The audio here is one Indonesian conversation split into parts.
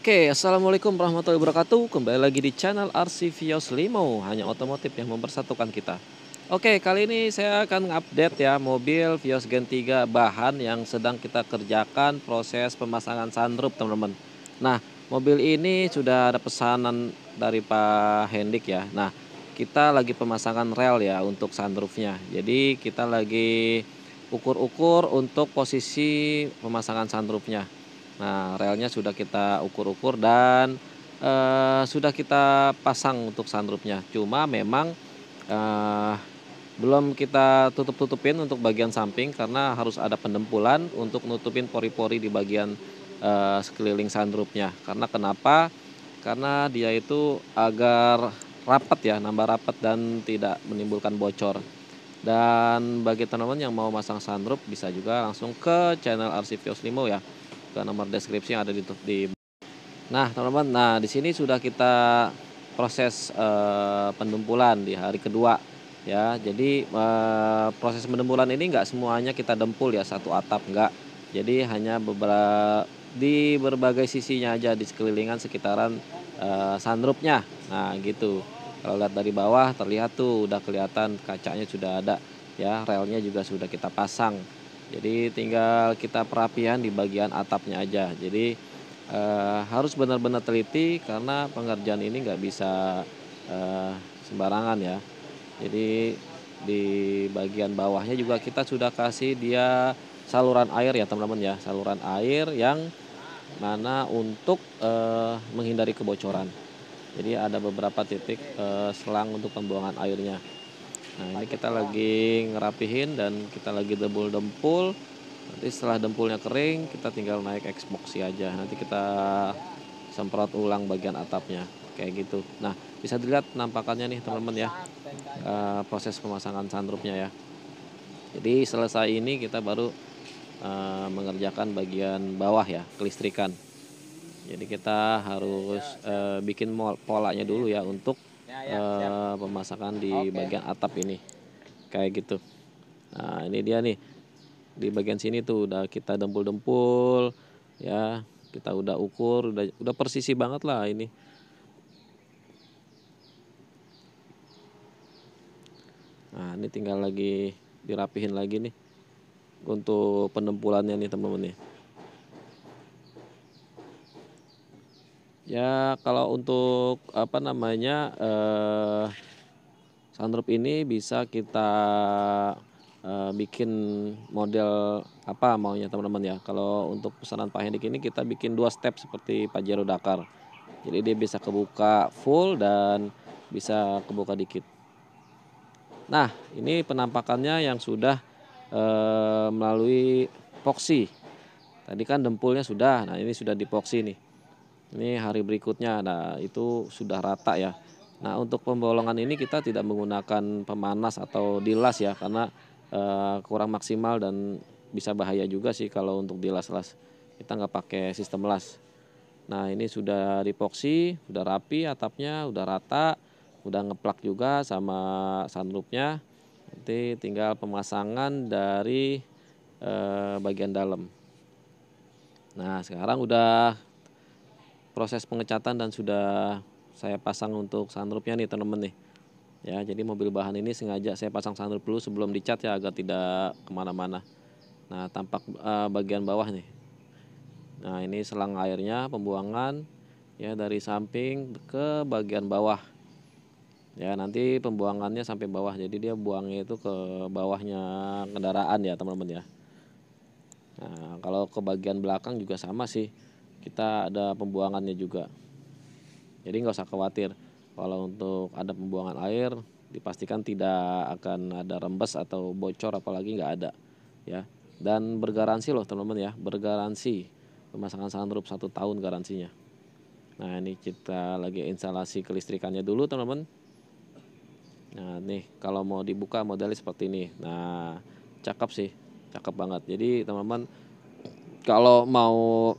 Oke, Assalamualaikum warahmatullahi wabarakatuh Kembali lagi di channel RC Vios Limo Hanya otomotif yang mempersatukan kita Oke, kali ini saya akan update ya Mobil Vios Gen 3 bahan yang sedang kita kerjakan Proses pemasangan sunroof teman-teman Nah, mobil ini sudah ada pesanan dari Pak Hendik ya Nah, kita lagi pemasangan rel ya untuk sunroofnya Jadi kita lagi ukur-ukur untuk posisi pemasangan sunroofnya Nah, relnya sudah kita ukur-ukur dan uh, sudah kita pasang untuk sunroofnya. Cuma memang uh, belum kita tutup-tutupin untuk bagian samping karena harus ada pendempulan untuk nutupin pori-pori di bagian uh, sekeliling sunroofnya. Karena kenapa? Karena dia itu agar rapat ya, nambah rapat dan tidak menimbulkan bocor. Dan bagi teman-teman yang mau masang sunroof bisa juga langsung ke channel RC Vios Limo ya ke nomor deskripsi yang ada di di Nah, teman-teman, nah di sini sudah kita proses eh, pendempulan di hari kedua ya. Jadi eh, proses pendempulan ini enggak semuanya kita dempul ya satu atap enggak. Jadi hanya beberapa di berbagai sisinya aja di sekelilingan sekitaran eh, sunroofnya. Nah, gitu. Kalau lihat dari bawah terlihat tuh udah kelihatan kacanya sudah ada ya, relnya juga sudah kita pasang. Jadi tinggal kita perapian di bagian atapnya aja. Jadi eh, harus benar-benar teliti karena pengerjaan ini nggak bisa eh, sembarangan ya. Jadi di bagian bawahnya juga kita sudah kasih dia saluran air ya teman-teman ya, saluran air yang mana untuk eh, menghindari kebocoran. Jadi ada beberapa titik eh, selang untuk pembuangan airnya. Nah ini kita lagi ngerapihin dan kita lagi debul dempul Nanti setelah dempulnya kering kita tinggal naik Xboxy aja. Nanti kita semprot ulang bagian atapnya kayak gitu. Nah bisa dilihat nampakannya nih teman-teman ya e, proses pemasangan sunroofnya ya. Jadi selesai ini kita baru e, mengerjakan bagian bawah ya kelistrikan. Jadi kita harus e, bikin polanya dulu ya untuk ya, uh, pemasakan di okay. bagian atap ini kayak gitu nah ini dia nih di bagian sini tuh udah kita dempul-dempul ya kita udah ukur udah udah persisi banget lah ini nah ini tinggal lagi dirapihin lagi nih untuk penempulannya nih teman-teman nih Ya kalau untuk apa namanya eh, sunroof ini bisa kita eh, bikin model apa maunya teman-teman ya. Kalau untuk pesanan Pak Hendik ini kita bikin dua step seperti Pajero Dakar. Jadi dia bisa kebuka full dan bisa kebuka dikit. Nah ini penampakannya yang sudah eh, melalui poxy. Tadi kan dempulnya sudah, nah ini sudah dipoksi nih. Ini hari berikutnya. Nah, itu sudah rata ya. Nah, untuk pembolongan ini kita tidak menggunakan pemanas atau dilas ya karena eh, kurang maksimal dan bisa bahaya juga sih kalau untuk dilas-las. Kita nggak pakai sistem las. Nah, ini sudah dipoksi, sudah rapi atapnya, udah rata, udah ngeplak juga sama sunroofnya. Nanti tinggal pemasangan dari eh, bagian dalam. Nah, sekarang udah proses pengecatan dan sudah saya pasang untuk sunroofnya nih teman-teman nih ya jadi mobil bahan ini sengaja saya pasang sunroof dulu sebelum dicat ya agar tidak kemana-mana nah tampak uh, bagian bawah nih nah ini selang airnya pembuangan ya dari samping ke bagian bawah ya nanti pembuangannya sampai bawah jadi dia buangnya itu ke bawahnya kendaraan ya teman-teman ya nah kalau ke bagian belakang juga sama sih kita ada pembuangannya juga jadi nggak usah khawatir kalau untuk ada pembuangan air dipastikan tidak akan ada rembes atau bocor apalagi nggak ada ya dan bergaransi loh teman-teman ya bergaransi pemasangan sunroof satu tahun garansinya nah ini kita lagi instalasi kelistrikannya dulu teman-teman nah nih kalau mau dibuka modelnya seperti ini nah cakep sih cakep banget jadi teman-teman kalau mau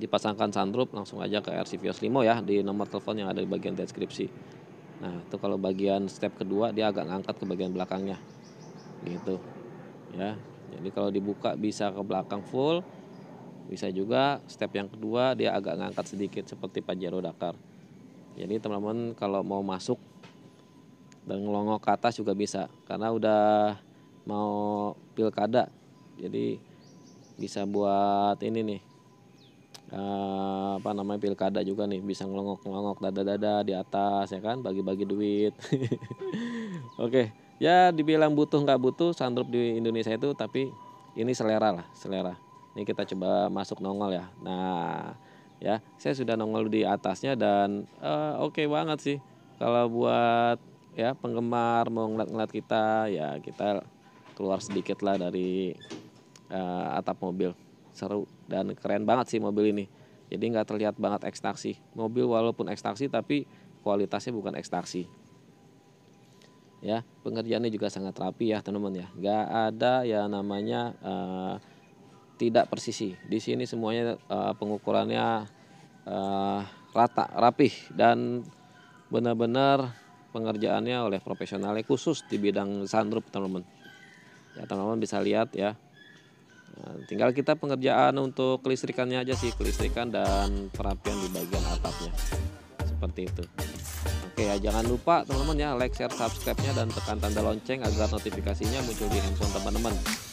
dipasangkan sunroof langsung aja ke RC Vios Limo ya di nomor telepon yang ada di bagian deskripsi nah itu kalau bagian step kedua dia agak ngangkat ke bagian belakangnya gitu ya jadi kalau dibuka bisa ke belakang full bisa juga step yang kedua dia agak ngangkat sedikit seperti Pajero Dakar jadi teman-teman kalau mau masuk dan ngelongok ke atas juga bisa karena udah mau pilkada jadi bisa buat ini nih Eh, apa namanya pilkada juga nih bisa ngelongok-ngelongok dada-dada di atas ya kan bagi-bagi duit oke okay. ya dibilang butuh nggak butuh sandrup di Indonesia itu tapi ini selera lah selera ini kita coba masuk nongol ya nah ya saya sudah nongol di atasnya dan uh, oke okay banget sih kalau buat ya penggemar mau ngeliat-ngeliat kita ya kita keluar sedikit lah dari uh, atap mobil seru dan keren banget sih mobil ini jadi nggak terlihat banget ekstaksi mobil walaupun ekstaksi tapi kualitasnya bukan ekstaksi ya pengerjaannya juga sangat rapi ya teman-teman ya nggak ada ya namanya uh, tidak persisi di sini semuanya uh, pengukurannya uh, rata rapih dan benar-benar pengerjaannya oleh profesionalnya khusus di bidang sunroof teman-teman ya teman-teman bisa lihat ya Nah, tinggal kita pengerjaan untuk kelistrikannya aja sih, kelistrikan dan perapian di bagian atapnya. Seperti itu. Oke ya, jangan lupa teman-teman ya like, share, subscribe-nya dan tekan tanda lonceng agar notifikasinya muncul di handphone teman-teman.